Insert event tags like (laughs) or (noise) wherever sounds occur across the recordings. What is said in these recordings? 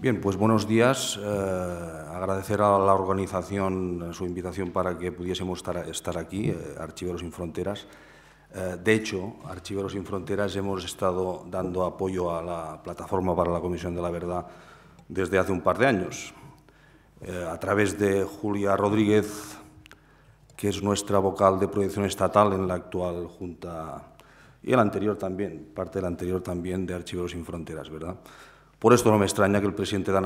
Bien, pues buenos días. Eh, agradecer a la organización su invitación para que pudiésemos estar, aquí, eh, Archiveros sin Fronteras. Eh, de hecho, Archiveros sin Fronteras hemos estado dando apoyo a la plataforma para la Comisión de la Verdad desde hace un par de años. a través de Julia Rodríguez, que es nuestra vocal de proyección estatal en la actual Junta y el anterior también, parte del anterior también de Archiveros sin Fronteras, ¿verdad? Por esto no me extraña que el presidente de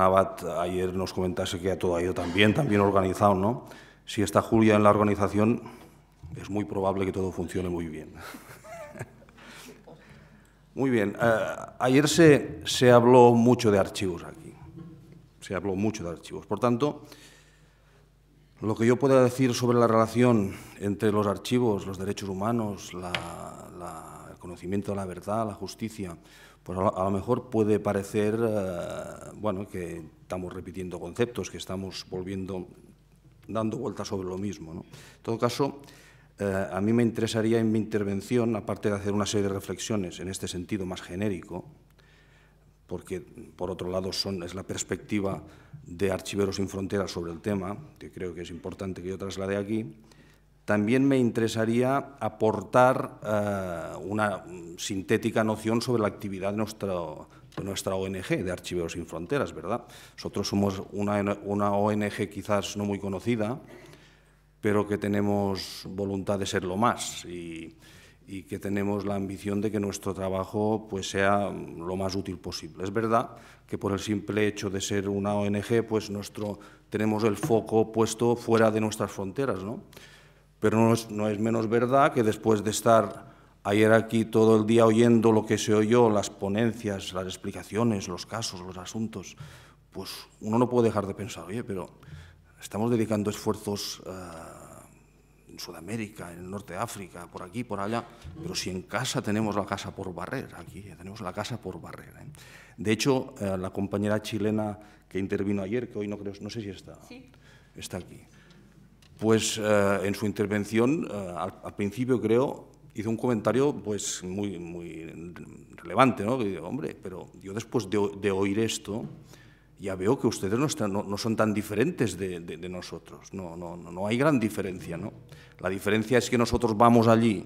ayer nos comentase que ha todo ido tan bien, tan bien organizado, ¿no? Si está Julia en la organización, es muy probable que todo funcione muy bien. (laughs) muy bien. Eh, ayer se, habló mucho de archivos aquí. Se habló mucho de archivos. Por tanto, lo que yo pueda decir sobre la relación entre los archivos, los derechos humanos, el conocimiento de la verdad, la justicia, pues a lo, mejor puede parecer eh, bueno, que estamos repitiendo conceptos, que estamos volviendo, dando vueltas sobre lo mismo. En todo caso, eh, a mí me interesaría en mi intervención, aparte de hacer una serie de reflexiones en este sentido más genérico, porque por otro lado es la perspectiva de Archiveros sin Fronteras sobre el tema, que creo que es importante que yo traslade aquí, también me interesaría aportar eh, una sintética noción sobre la actividad de, de nuestra ONG, de Archiveros sin Fronteras, ¿verdad? Nosotros somos una, ONG quizás no muy conocida, pero que tenemos voluntad de ser lo más y, y, que tenemos la ambición de que nuestro trabajo pues, sea lo más útil posible. Es verdad que por el simple hecho de ser una ONG, pues nuestro, tenemos el foco puesto fuera de nuestras fronteras, ¿no? Pero no es, menos verdad que después de estar ayer aquí todo el día oyendo lo que se oyó, las ponencias, las explicaciones, los casos, los asuntos, pues uno no puede dejar de pensar, oye, pero estamos dedicando esfuerzos eh, en Sudamérica, en el norte de África, por aquí, por allá, pero si en casa tenemos la casa por barrer, aquí eh, tenemos la casa por barrer. ¿eh?". De hecho, la compañera chilena que intervino ayer, que hoy no creo, no sé si está, está aquí pues eh, en su intervención, eh, al, principio creo, hizo un comentario pues muy, muy relevante, ¿no? hombre, pero yo después de, oír esto ya veo que ustedes no, están, no, son tan diferentes de, nosotros, no, no, no, hay gran diferencia, ¿no? La diferencia es que nosotros vamos allí,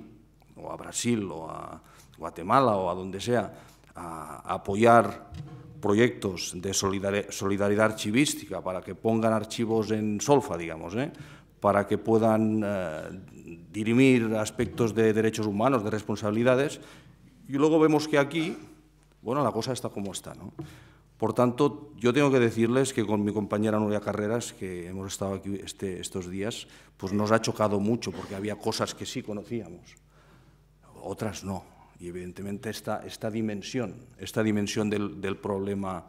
o a Brasil, o a Guatemala, o a donde sea, a, apoyar proyectos de solidaridad archivística para que pongan archivos en solfa, digamos, ¿eh? para que puedan eh, dirimir aspectos de derechos humanos, de responsabilidades, y luego vemos que aquí, bueno, la cosa está como está. Por tanto, yo tengo que decirles que con mi compañera Nuria Carreras, que hemos estado aquí este, estos días, pues nos ha chocado mucho, porque había cosas que sí conocíamos, otras no. Y evidentemente esta, esta dimensión, esta dimensión del, del problema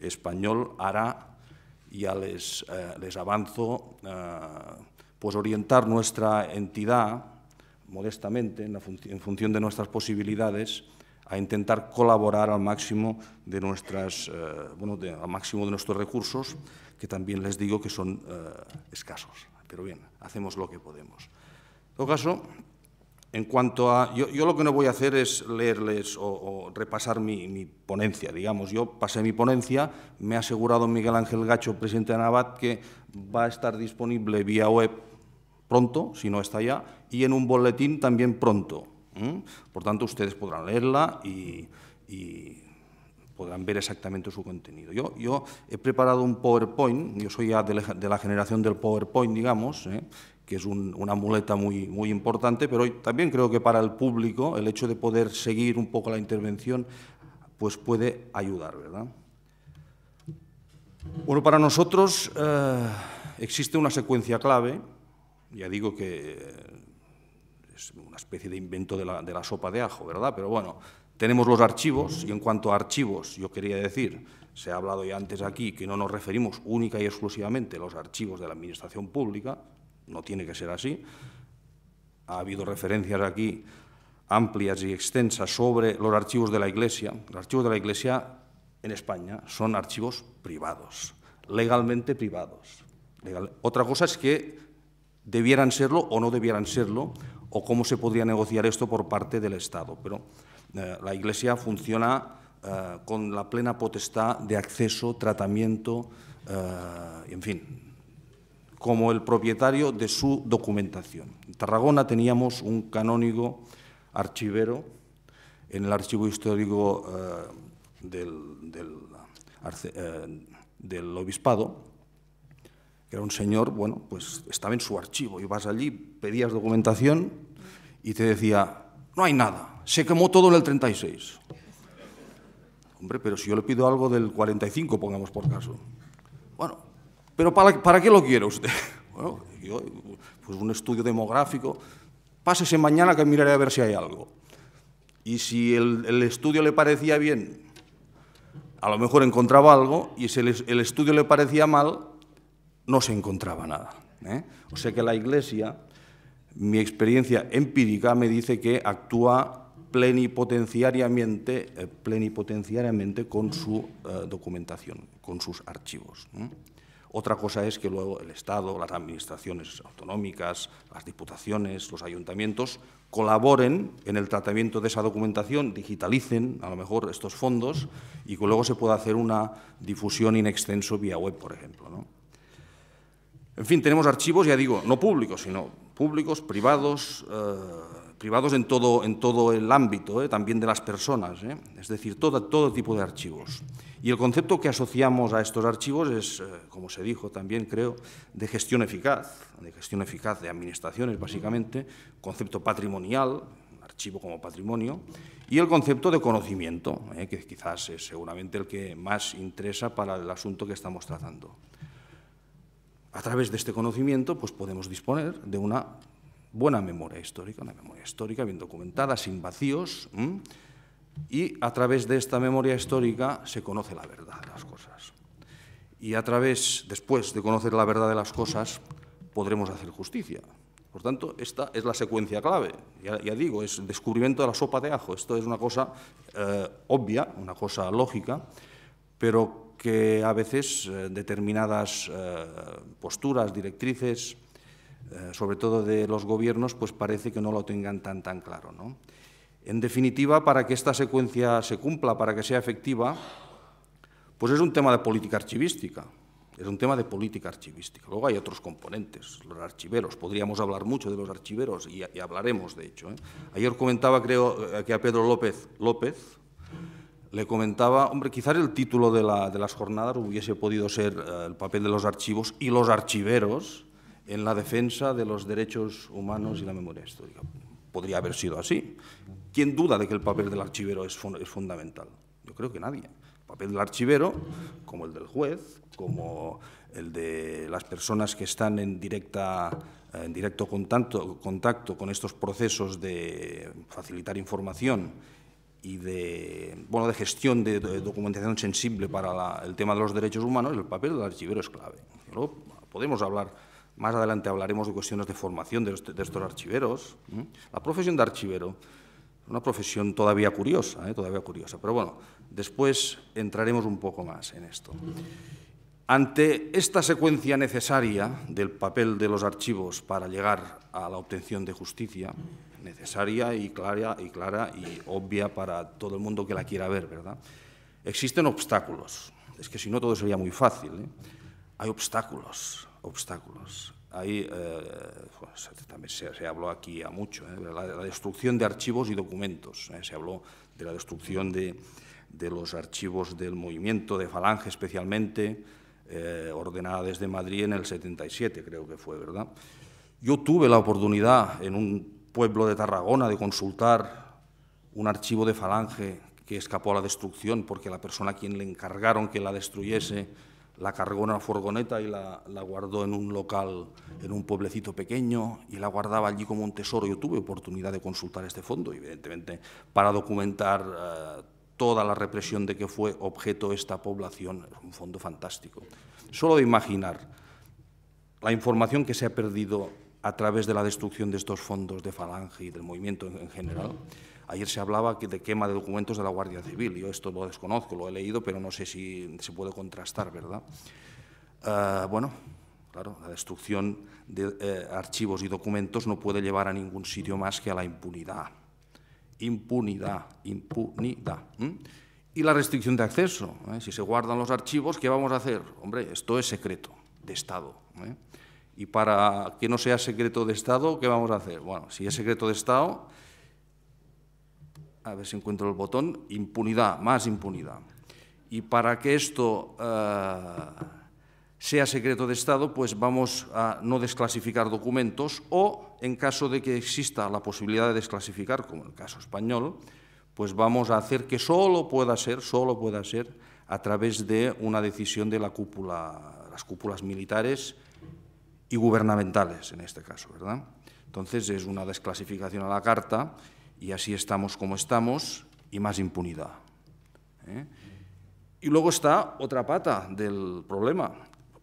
español hará ya les, eh, les avanzo, eh, pues orientar nuestra entidad, modestamente, en, función de nuestras posibilidades, a intentar colaborar al máximo de nuestras, eh, bueno, al máximo de nuestros recursos, que también les digo que son escasos. Pero bien, hacemos lo que podemos. En todo caso, en cuanto a... Yo, lo que no voy a hacer es leerles o, repasar mi, ponencia, digamos. Yo pasé mi ponencia, me ha asegurado Miguel Ángel Gacho, presidente de Navat, que va a estar disponible vía web pronto, si no está ya, y en un boletín también pronto. Por tanto, ustedes podrán leerla y, podrán ver exactamente su contenido. Yo, yo, he preparado un PowerPoint, yo soy ya de la, generación del PowerPoint, digamos, ¿eh? que es una muleta muy, muy importante, pero también creo que para el público el hecho de poder seguir un poco la intervención pues puede ayudar, ¿verdad? Bueno, para nosotros eh, existe una secuencia clave, ya digo que es una especie de invento de la, de la sopa de ajo, ¿verdad? Pero bueno, tenemos los archivos y en cuanto a archivos, yo quería decir, se ha hablado ya antes aquí que no nos referimos única y exclusivamente a los archivos de la Administración Pública, no tiene que ser así. Ha habido referencias aquí amplias y extensas sobre los archivos de la Iglesia. Los archivos de la Iglesia en España son archivos privados, legalmente privados. Otra cosa es que debieran serlo o no debieran serlo, o cómo se podría negociar esto por parte del Estado. Pero eh, la Iglesia funciona eh, con la plena potestad de acceso, tratamiento, eh, en fin, como el propietario de su documentación. En Tarragona teníamos un canónigo archivero en el archivo histórico eh, eh, del, obispado... ...que era un señor, bueno, pues estaba en su archivo, y vas allí, pedías documentación y te decía, no hay nada, se quemó todo en el 36. Hombre, pero si yo le pido algo del 45, pongamos por caso. Bueno, ¿Pero para, qué lo quiere usted? (laughs) Bueno, yo, pues un estudio demográfico. Pásese mañana que miraré a ver si hay algo. Y si el, estudio le parecía bien, a lo mejor encontraba algo, y si el, estudio le parecía mal, no se encontraba nada. ¿eh? O sea que la Iglesia, mi experiencia empírica me dice que actúa plenipotenciariamente, eh, plenipotenciariamente con su eh, documentación, con sus archivos. Otra cosa es que luego el Estado, las administraciones autonómicas, las diputaciones, los ayuntamientos colaboren en el tratamiento de esa documentación, digitalicen a lo mejor estos fondos y que luego se pueda hacer una difusión in extenso vía web, por ejemplo. En fin, tenemos archivos, ya digo, no públicos, sino públicos, privados, eh, privados en todo, en todo el ámbito, eh, también de las personas, ¿eh? es decir, todo, todo tipo de archivos. Y el concepto que asociamos a estos archivos es, eh, como se dijo también, creo, de gestión eficaz, de gestión eficaz de administraciones, básicamente, concepto patrimonial, archivo como patrimonio, y el concepto de conocimiento, eh, que quizás es seguramente el que más interesa para el asunto que estamos tratando. A través de este conocimiento pues podemos disponer de una buena memoria histórica, una memoria histórica bien documentada, sin vacíos, y a través de esta memoria histórica se conoce la verdad de las cosas. Y a través, después de conocer la verdad de las cosas, podremos hacer justicia. Por tanto, esta es la secuencia clave. Ya, digo, es el descubrimiento de la sopa de ajo. Esto es una cosa eh, obvia, una cosa lógica, pero que a veces eh, determinadas eh, posturas, directrices, sobre todo de los gobiernos, pues parece que no lo tengan tan, tan claro. ¿no? En definitiva, para que esta secuencia se cumpla, para que sea efectiva, pues es un tema de política archivística. Es un tema de política archivística. Luego hay otros componentes, los archiveros. Podríamos hablar mucho de los archiveros y, hablaremos, de hecho. ¿eh? Ayer comentaba, creo, eh, que a Pedro López López le comentaba, hombre, quizás el título de, las jornadas hubiese podido ser eh, el papel de los archivos y los archiveros en la defensa de los derechos humanos y la memoria histórica. Podría haber sido así. ¿Quién duda de que el papel del archivero es, fundamental? Yo creo que nadie. El papel del archivero, como el del juez, como el de las personas que están en, directa, en directo contacto, contacto con estos procesos de facilitar información y de, bueno, de gestión de, documentación sensible para el tema de los derechos humanos, el papel del archivero es clave. Luego podemos hablar, más adelante hablaremos de cuestiones de formación de, de estos archiveros. La profesión de archivero una profesión todavía curiosa, ¿eh? todavía curiosa. Pero bueno, después entraremos un poco más en esto. Ante esta secuencia necesaria del papel de los archivos para llegar a la obtención de justicia, necesaria y clara y, clara y obvia para todo el mundo que la quiera ver, ¿verdad? Existen obstáculos. Es que si no todo sería muy fácil. ¿eh? Hay obstáculos, obstáculos. Ahí eh, también se, habló aquí a mucho, eh, la, destrucción de archivos y documentos. Eh, se habló de la destrucción de, de, los archivos del movimiento de Falange, especialmente, ordenada desde Madrid en el 77, creo que fue, ¿verdad? Yo tuve la oportunidad en un pueblo de Tarragona de consultar un archivo de Falange que escapó a la destrucción porque la persona a quien le encargaron que la destruyese la cargó en una furgoneta y la, guardó en un local, en un pueblecito pequeño, y la guardaba allí como un tesoro. Yo tuve oportunidad de consultar este fondo, evidentemente, para documentar eh, toda la represión de que fue objeto esta población. un fondo fantástico. Solo de imaginar la información que se ha perdido a través de la destrucción de estos fondos de Falange y del movimiento en general. Ayer se hablaba de quema de documentos de la Guardia Civil. Yo esto lo desconozco, lo he leído, pero no sé si se puede contrastar, ¿verdad? Eh, bueno, claro, la destrucción de eh, archivos y documentos no puede llevar a ningún sitio más que a la impunidad. Impunidad, impunidad. Y la restricción de acceso. ¿eh? Si se guardan los archivos, ¿qué vamos a hacer? Hombre, esto es secreto de Estado. ¿eh? Y para que no sea secreto de Estado, ¿qué vamos a hacer? Bueno, si es secreto de Estado, a ver si encuentro el botón, impunidad, más impunidad. Y para que esto eh, sea secreto de Estado, pues vamos a no desclasificar documentos o, en caso de que exista la posibilidad de desclasificar, como en el caso español, pues vamos a hacer que solo pueda ser, solo pueda ser a través de una decisión de la cúpula, las cúpulas militares y gubernamentales en este caso, ¿verdad? Entonces es una desclasificación a la carta y así estamos como estamos y más impunidad. ¿eh? Y luego está otra pata del problema,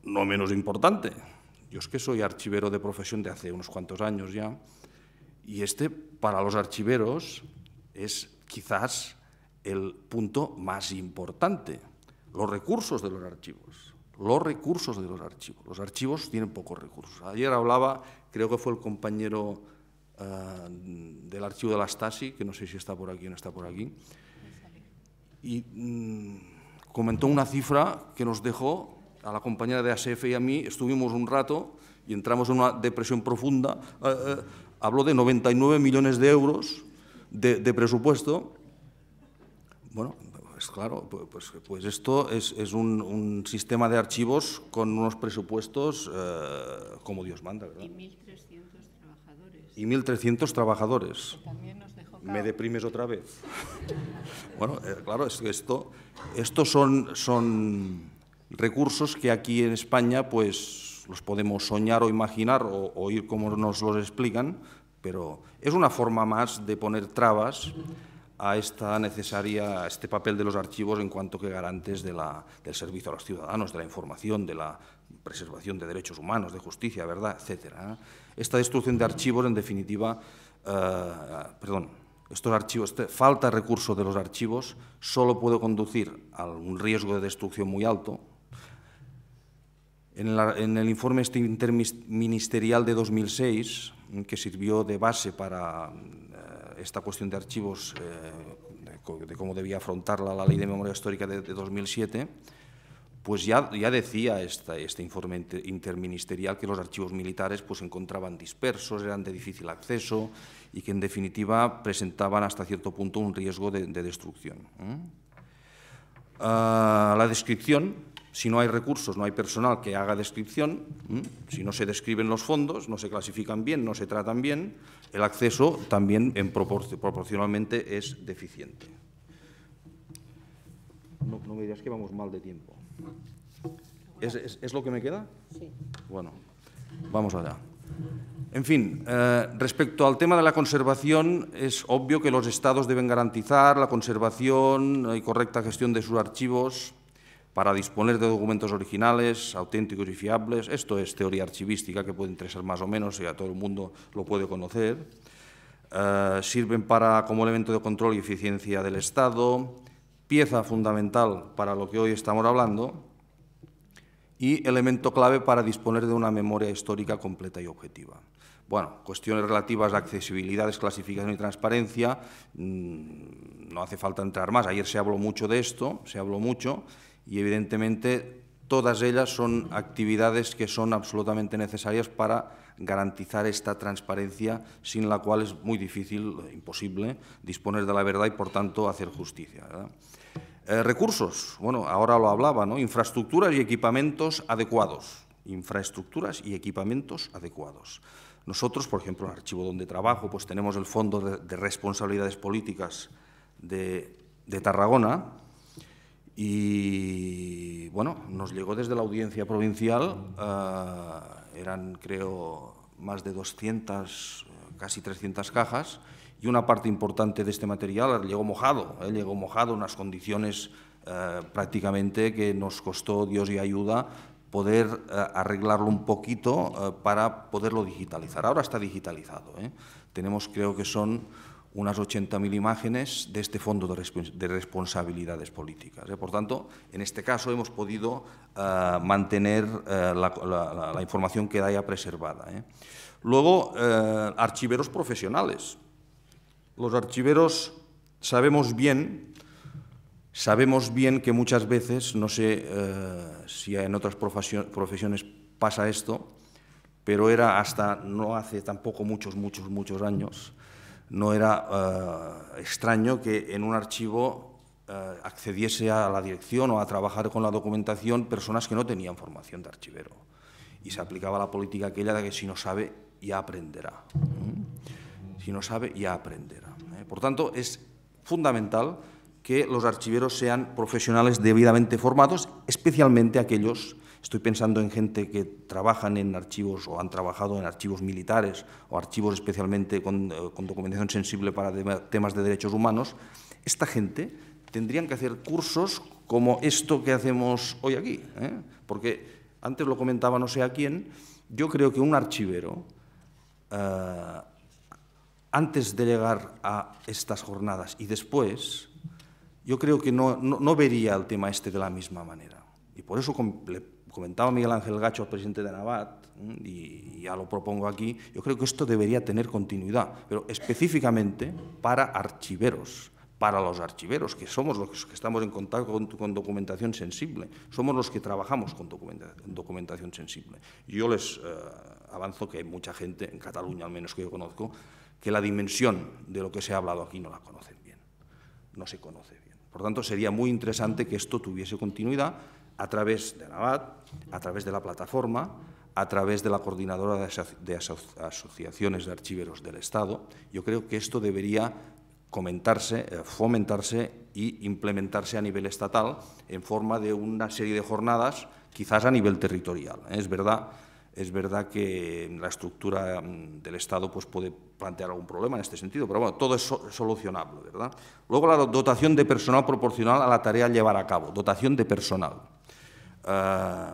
no menos importante. Yo es que soy archivero de profesión de hace unos cuantos años ya, y este para los archiveros es quizás el punto más importante, los recursos de los archivos los recursos de los archivos. Los archivos tienen pocos recursos. Ayer hablaba, creo que fue el compañero eh, del archivo de la Stasi, que no sé si está por aquí o no está por aquí, y mm, comentó una cifra que nos dejó a la compañera de ASF y a mí, estuvimos un rato y entramos en una depresión profunda. Eh, eh, habló de 99 millones de euros de, de presupuesto. Bueno, pues claro, pues, pues, esto es, un, sistema de archivos con unos presupuestos eh, como Dios manda, Y 1.300 trabajadores. Y 1.300 trabajadores. Me deprimes otra vez. (laughs) bueno, eh, claro, es que esto, estos son, son recursos que aquí en España pues los podemos soñar o imaginar o oír como nos los explican, pero es una forma más de poner trabas a, esta necesaria, este papel de los archivos en cuanto que garantes de del servicio a los ciudadanos, de la información, de la preservación de derechos humanos, de justicia, verdad, etcétera. ¿eh? Esta destrucción de archivos, en definitiva, eh, perdón, estos archivos, este falta recurso de los archivos solo puede conducir a un riesgo de destrucción muy alto, en, en, el informe este interministerial de 2006, que sirvió de base para esta cuestión de archivos, eh, de, cómo debía afrontarla la Ley de Memoria Histórica de, 2007, pues ya, ya decía este informe interministerial que los archivos militares pues, se encontraban dispersos, eran de difícil acceso y que en definitiva presentaban hasta cierto punto un riesgo de, destrucción. Ah, la descripción si no hay recursos, no hay personal que haga descripción, si no se describen los fondos, no se clasifican bien, no se tratan bien, el acceso también en proporcionalmente es deficiente. No, me dirás que vamos mal de tiempo. ¿Es, lo que me queda? Sí. Bueno, vamos allá. En fin, eh, respecto al tema de la conservación, es obvio que los estados deben garantizar la conservación y correcta gestión de sus archivos para disponer de documentos originales, auténticos y fiables. Esto es teoría archivística que puede interesar más o menos y a todo el mundo lo puede conocer. Eh, sirven para, como elemento de control y eficiencia del Estado, pieza fundamental para lo que hoy estamos hablando y elemento clave para disponer de una memoria histórica completa y objetiva. Bueno, cuestiones relativas a accesibilidad, clasificación y transparencia, mm, no hace falta entrar más. Ayer se habló mucho de esto, se habló mucho y evidentemente todas ellas son actividades que son absolutamente necesarias para garantizar esta transparencia sin la cual es muy difícil, imposible, disponer de la verdad y, por tanto, hacer justicia. Eh, recursos, bueno, ahora lo hablaba, ¿no? Infraestructuras y equipamientos adecuados. Infraestructuras y equipamientos adecuados. Nosotros, por ejemplo, en el archivo donde trabajo, pues tenemos el Fondo de, Responsabilidades Políticas de Tarragona, y bueno, nos llegó desde la audiencia provincial, eh, eran creo más de 200, casi 300 cajas, y una parte importante de este material llegó mojado, eh, llegó mojado unas condiciones eh, prácticamente que nos costó Dios y ayuda poder arreglarlo un poquito para poderlo digitalizar. Ahora está digitalizado, tenemos creo que son unas 80.000 imágenes de este fondo de, responsabilidades políticas. ¿eh? Por tanto, en este caso hemos podido eh, mantener eh, la, información que ya preservada. Luego, archiveros profesionales. Los archiveros sabemos bien, sabemos bien que muchas veces, no sé si en otras profesiones pasa esto, pero era hasta no hace tampoco muchos, muchos, muchos años, no era eh, extraño que en un archivo eh, accediese a la dirección o a trabajar con la documentación personas que no tenían formación de archivero. Y se aplicaba la política aquella de que si no sabe, ya aprenderá. Mm. Si no sabe, ya aprenderá. Eh. Por tanto, es fundamental que los archiveros sean profesionales debidamente formados, especialmente aquellos Estoy pensando en gente que trabajan en archivos o han trabajado en archivos militares o archivos especialmente con, eh, documentación sensible para temas de derechos humanos. Esta gente tendrían que hacer cursos como esto que hacemos hoy aquí. ¿eh? Porque antes lo comentaba no sé a quién, yo creo que un archivero, eh, antes de llegar a estas jornadas y después, yo creo que no, vería el tema este de la misma manera. Y por eso le comentaba Miguel Ángel Gacho, presidente de Navat, y ya lo propongo aquí, yo creo que esto debería tener continuidad, pero específicamente para archiveros para los archiveros, que somos los que estamos en contacto con, documentación sensible, somos los que trabajamos con documentación sensible. Yo les eh, avanzo que hay mucha gente, en Cataluña al menos que yo conozco, que la dimensión de lo que se ha hablado aquí no la conocen bien, no se conoce bien. Por tanto, sería muy interesante que esto tuviese continuidad a través de NAVAT, a través de la plataforma, a través de la Coordinadora de, Asociaciones de Archiveros del Estado. Yo creo que esto debería comentarse, eh, fomentarse y implementarse a nivel estatal en forma de una serie de jornadas, quizás a nivel territorial. ¿eh? Es verdad es verdad que la estructura mm, del Estado pues, puede plantear algún problema en este sentido, pero bueno, todo es solucionable, ¿verdad? Luego la dotación de personal proporcional a la tarea a llevar a cabo, dotación de personal. Eh,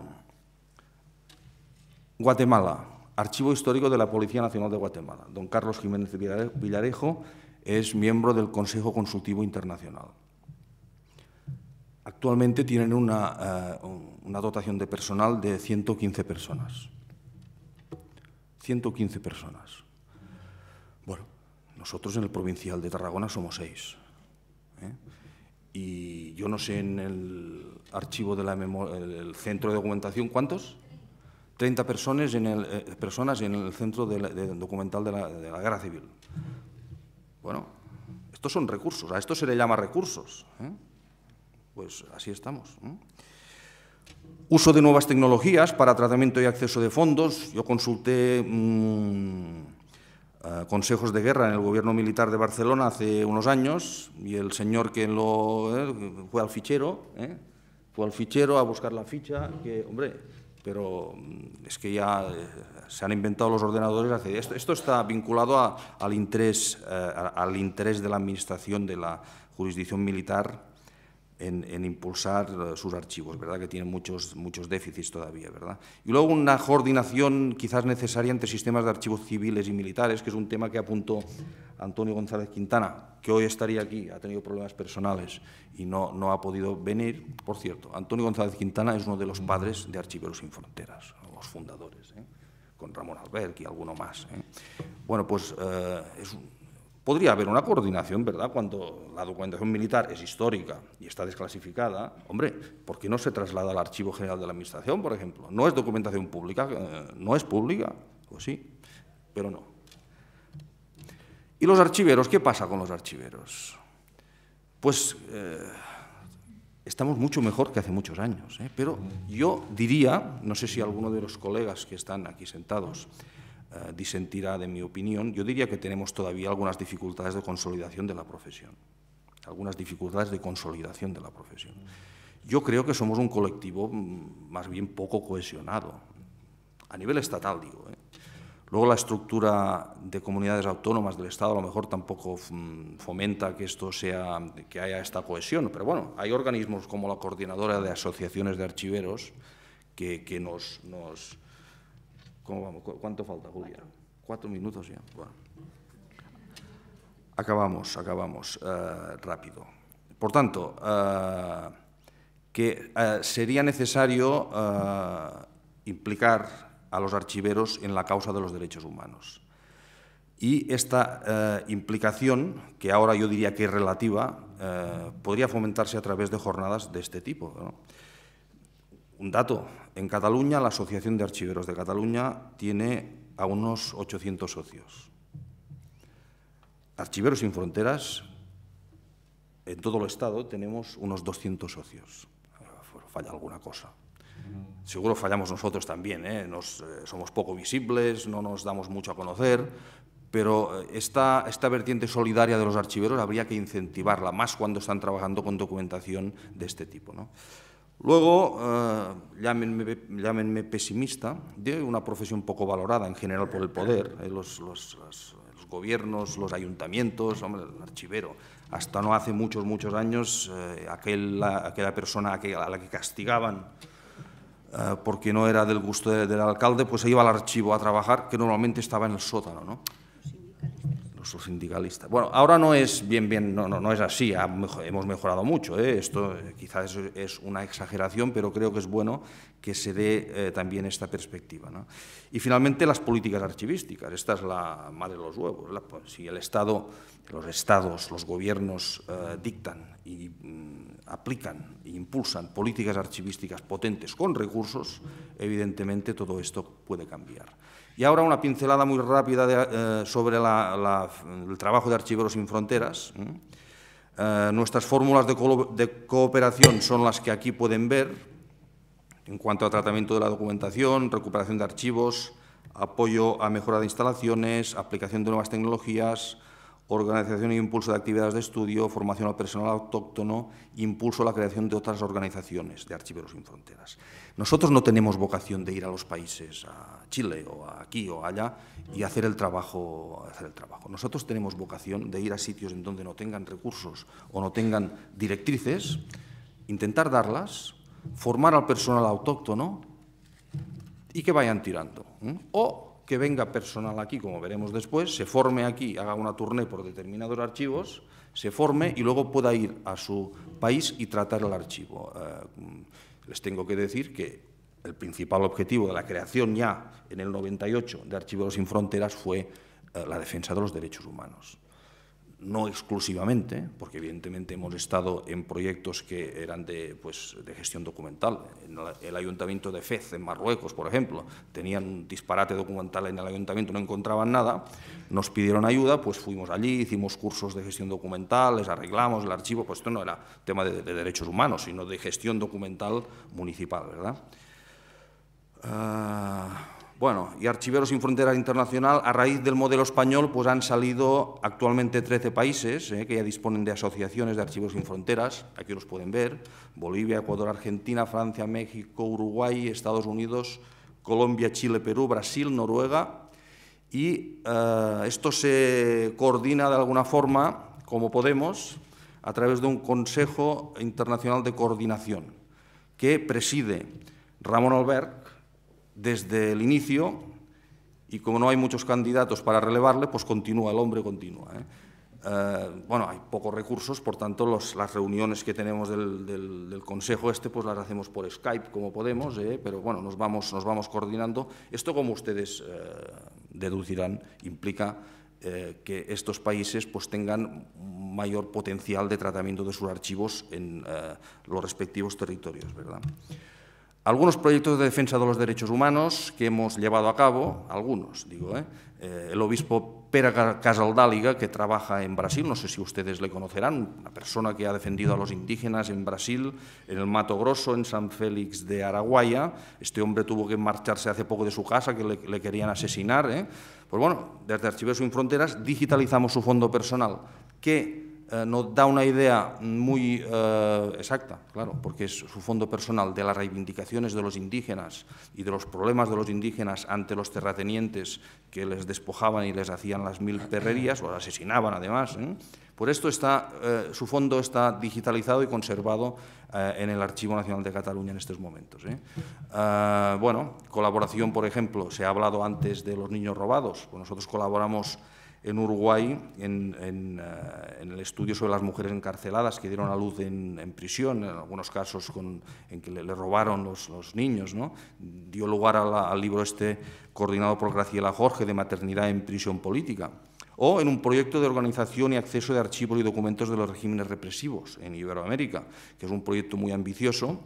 Guatemala, Archivo Histórico de la Policía Nacional de Guatemala. Don Carlos Jiménez Villarejo es miembro del Consejo Consultivo Internacional. Actualmente tienen una, eh, dotación de personal de 115 personas. 115 personas. Bueno, nosotros en el provincial de Tarragona somos seis. ¿eh? Y yo no sé en el archivo del memoria, el centro de documentación, ¿cuántos? 30 eh, personas en el, centro documental de la, Guerra Civil. Bueno, estos son recursos, a esto se le llama recursos. ¿eh? Pues así estamos. ¿eh? Uso de nuevas tecnologías para tratamiento y acceso de fondos. Yo consulté mm, consejos de guerra en el gobierno militar de Barcelona hace unos años y el señor que lo, fue al fichero o al fichero a buscar la ficha, que, hombre, pero mm, es que ya eh, se han inventado los ordenadores. esto, está vinculado al, interés, eh, al interés de la Administración de la jurisdicción militar en, impulsar eh, sus archivos, ¿verdad? que tienen muchos, muchos déficits todavía. ¿verdad? Y luego una coordinación quizás necesaria entre sistemas de archivos civiles y militares, que es un tema que apuntó Antonio González Quintana, que hoy estaría aquí, ha tenido problemas personales y no, no ha podido venir. Por cierto, Antonio González Quintana es uno de los padres de Archiveros sin Fronteras, los fundadores, ¿eh? con Ramón Albert y alguno más. ¿eh? Bueno, pues es un podría haber una coordinación, ¿verdad? Cuando la documentación militar es histórica y está desclasificada, hombre, ¿por qué no se traslada al Archivo General de la Administración, por ejemplo? No es documentación pública, eh, no es pública, ¿o pues sí, pero no. ¿Y los archiveros? ¿Qué pasa con los archiveros? Pues eh, estamos mucho mejor que hace muchos años, ¿eh? pero yo diría, no sé si alguno de los colegas que están aquí sentados eh, disentirá de mi opinión, yo diría que tenemos todavía algunas dificultades de consolidación de la profesión, algunas dificultades de consolidación de la profesión. Yo creo que somos un colectivo mm, más bien poco cohesionado, a nivel estatal digo. ¿eh? Luego la estructura de comunidades autónomas del Estado a lo mejor tampoco mm, fomenta que esto sea, que haya esta cohesión, pero bueno, hay organismos como la Coordinadora de Asociaciones de Archiveros que, nos, vamos? ¿Cuánto falta, Julia? Cuatro, minutos ya. Acabamos, acabamos eh, rápido. Por tanto, eh, que eh, sería necesario implicar a los archiveros en la causa de los derechos humanos. Y esta implicación, que ahora yo diría que es relativa, podría fomentarse a través de jornadas de este tipo. ¿no? Un dato, en Cataluña la Asociación de Archiveros de Cataluña tiene a unos 800 socios. Archiveros sin Fronteras, en todo el Estado tenemos unos 200 socios. Falla alguna cosa. Seguro fallamos nosotros también, ¿eh? Nos, eh, somos poco visibles, no nos damos mucho a conocer, pero eh, esta, esta vertiente solidaria de los archiveros habría que incentivarla, más cuando están trabajando con documentación de este tipo. ¿no? Luego, eh, llámenme, pesimista, de una profesión poco valorada en general por el poder, eh, los, gobiernos, los ayuntamientos, hombre, el archivero. Hasta no hace muchos, muchos años, eh, aquella persona a, la que castigaban eh, porque no era del gusto del alcalde, pues se iba al archivo a trabajar, que normalmente estaba en el sótano. ¿no? sindicalista. Bueno, ahora no es bien, bien, no, no, no es así, hemos mejorado mucho, ¿eh? esto eh, quizás es, una exageración, pero creo que es bueno que se dé eh, también esta perspectiva. Y finalmente las políticas archivísticas, esta es la madre de los huevos, pues, si el Estado, los Estados, los gobiernos dictan y aplican e impulsan políticas archivísticas potentes con recursos, evidentemente todo esto puede cambiar. Y ahora una pincelada muy rápida eh, sobre el trabajo de Archiveros sin Fronteras. Eh, nuestras fórmulas de, de cooperación son las que aquí pueden ver en cuanto a tratamiento de la documentación, recuperación de archivos, apoyo a mejora de instalaciones, aplicación de nuevas tecnologías, organización e impulso de actividades de estudio, formación al personal autóctono, impulso a la creación de otras organizaciones de Archiveros sin Fronteras. Nosotros no tenemos vocación de ir a los países, a Chile o aquí o allá, y hacer el trabajo. Hacer el trabajo. Nosotros tenemos vocación de ir a sitios en donde no tengan recursos o no tengan directrices, intentar darlas, formar al personal autóctono y que vayan tirando. O que venga personal aquí, como veremos después, se forme aquí, haga una tournée por determinados archivos, se forme y luego pueda ir a su país y tratar el archivo. Eh, les tengo que decir que el principal objetivo de la creación ya en el 98 de Archivos sin Fronteras fue eh, la defensa de los derechos humanos no exclusivamente, porque evidentemente hemos estado en proyectos que eran de, pues, de gestión documental. el ayuntamiento de Fez, en Marruecos, por ejemplo, tenían un disparate documental en el ayuntamiento, no encontraban nada, nos pidieron ayuda, pues fuimos allí, hicimos cursos de gestión documental, les arreglamos el archivo, pues esto no era tema de, derechos humanos, sino de gestión documental municipal, ¿verdad? Ah, bueno, y Archiveros sin Fronteras Internacional, a raíz del modelo español, pues han salido actualmente 13 países eh, que ya disponen de asociaciones de Archiveros sin Fronteras, aquí los pueden ver, Bolivia, Ecuador, Argentina, Francia, México, Uruguay, Estados Unidos, Colombia, Chile, Perú, Brasil, Noruega, y eh, esto se coordina de alguna forma, como podemos, a través de un Consejo Internacional de Coordinación que preside Ramón Albert, desde el inicio y como no hay muchos candidatos para relevarle, pues continúa, el hombre continúa. ¿eh? Eh, bueno, hay pocos recursos, por tanto, las reuniones que tenemos del, Consejo este, pues las hacemos por Skype, como podemos, ¿eh? pero bueno, nos vamos, nos vamos coordinando. Esto, como ustedes deducirán, implica que estos países pues, tengan mayor potencial de tratamiento de sus archivos en los respectivos territorios, ¿verdad?, algunos proyectos de defensa de los derechos humanos que hemos llevado a cabo, algunos, digo, eh, eh, el obispo Pera Casaldáliga, que trabaja en Brasil, no sé si ustedes le conocerán, una persona que ha defendido a los indígenas en Brasil, en el Mato Grosso, en San Félix de Araguaya. Este hombre tuvo que marcharse hace poco de su casa, que le, querían asesinar. Eh. Pues bueno, desde Archivos Sin Fronteras digitalizamos su fondo personal, que eh, no da una idea muy eh, exacta, claro, porque es su fondo personal de las reivindicaciones de los indígenas y de los problemas de los indígenas ante los terratenientes que les despojaban y les hacían las mil perrerías, o asesinaban además. ¿eh? Por esto su fondo está digitalizado y conservado en el Archivo Nacional de Cataluña en estos momentos. bueno, colaboración, por ejemplo, se ha hablado antes de los niños robados. Pues nosotros colaboramos en Uruguay eh, en, el estudio sobre las mujeres encarceladas que dieron a luz en, prisión, en algunos casos en que le, robaron los, niños, ¿no? dio lugar al libro este coordinado por Graciela Jorge de Maternidad en Prisión Política, o en un proyecto de organización y acceso de archivos y documentos de los regímenes represivos en Iberoamérica, que es un proyecto muy ambicioso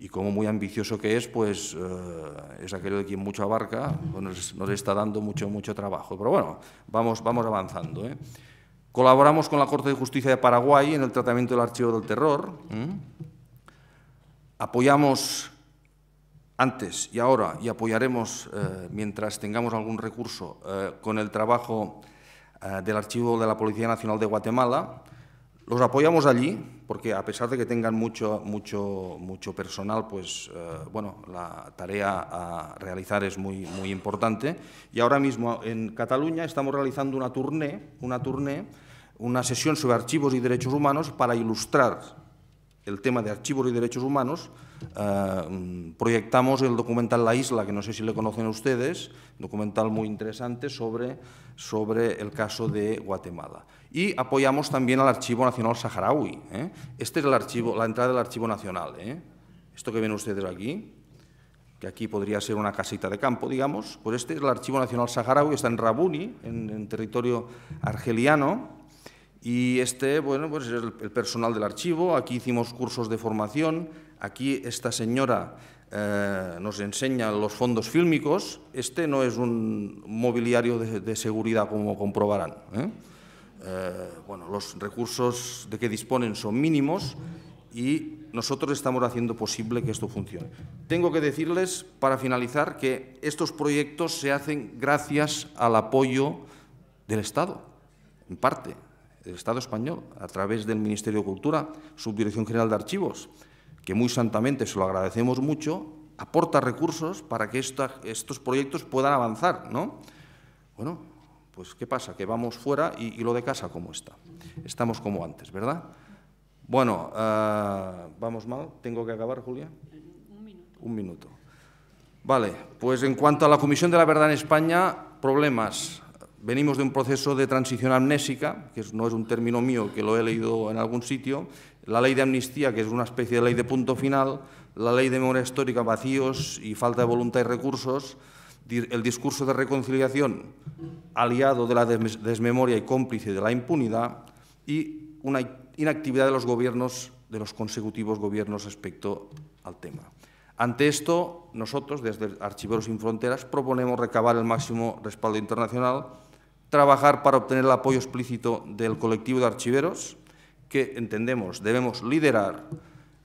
y como muy ambicioso que es, pues eh, es aquello de quien mucho abarca, pues nos, está dando mucho, mucho trabajo. Pero bueno, vamos, vamos avanzando. ¿eh? Colaboramos con la Corte de Justicia de Paraguay en el tratamiento del archivo del terror. ¿eh? Apoyamos antes y ahora y apoyaremos mientras tengamos algún recurso con el trabajo del archivo de la Policía Nacional de Guatemala. Los apoyamos allí, porque a pesar de que tengan mucho, mucho, mucho personal, pues eh, bueno, la tarea a realizar es muy, muy importante. Y ahora mismo en Cataluña estamos realizando una tournée, una tournée, una sesión sobre archivos y derechos humanos para ilustrar el tema de archivos y derechos humanos, eh, proyectamos el documental La Isla, que no sé si le conocen ustedes, documental muy interesante sobre, sobre el caso de Guatemala. Y apoyamos también al Archivo Nacional Saharaui. ¿eh? Este es el archivo, la entrada del Archivo Nacional. ¿eh? Esto que ven ustedes aquí, que aquí podría ser una casita de campo, digamos, pues este es el Archivo Nacional Saharaui, está en Rabuni, en territorio argeliano, y este, bueno, pues es el personal del archivo, aquí hicimos cursos de formación, aquí esta señora eh, nos enseña los fondos fílmicos, este no es un mobiliario de, seguridad como comprobarán. ¿eh? Eh, bueno, los recursos de que disponen son mínimos y nosotros estamos haciendo posible que esto funcione. Tengo que decirles, para finalizar, que estos proyectos se hacen gracias al apoyo del Estado, en parte, ...del Estado español, a través del Ministerio de Cultura, Subdirección General de Archivos, que muy santamente se lo agradecemos mucho, aporta recursos para que estos proyectos puedan avanzar, ¿no? Bueno, pues ¿qué pasa? Que vamos fuera y, lo de casa como está. Estamos como antes, ¿verdad? Bueno, eh, vamos mal. ¿Tengo que acabar, Julia? Un minuto. Un minuto. Vale, pues en cuanto a la Comisión de la Verdad en España, problemas venimos de un proceso de transición amnésica, que no es un término mío, que lo he leído en algún sitio, la ley de amnistía, que es una especie de ley de punto final, la ley de memoria histórica, vacíos y falta de voluntad y recursos, el discurso de reconciliación, aliado de la desmemoria y cómplice de la impunidad, y una inactividad de los gobiernos, de los consecutivos gobiernos respecto al tema. Ante esto, nosotros, desde Archiveros sin Fronteras, proponemos recabar el máximo respaldo internacional trabajar para obtener el apoyo explícito del colectivo de archiveros, que entendemos debemos liderar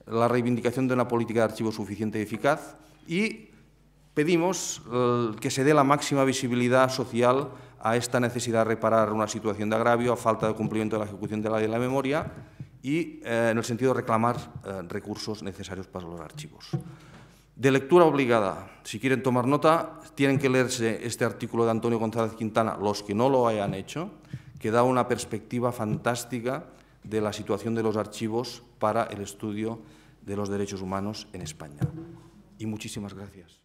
la reivindicación de una política de archivos suficiente y eficaz y pedimos eh, que se dé la máxima visibilidad social a esta necesidad de reparar una situación de agravio a falta de cumplimiento de la ejecución de la ley de la memoria y eh, en el sentido de reclamar eh, recursos necesarios para los archivos. De lectura obligada, si quieren tomar nota, tienen que leerse este artículo de Antonio González Quintana, los que no lo hayan hecho, que da una perspectiva fantástica de la situación de los archivos para el estudio de los derechos humanos en España. Y muchísimas gracias.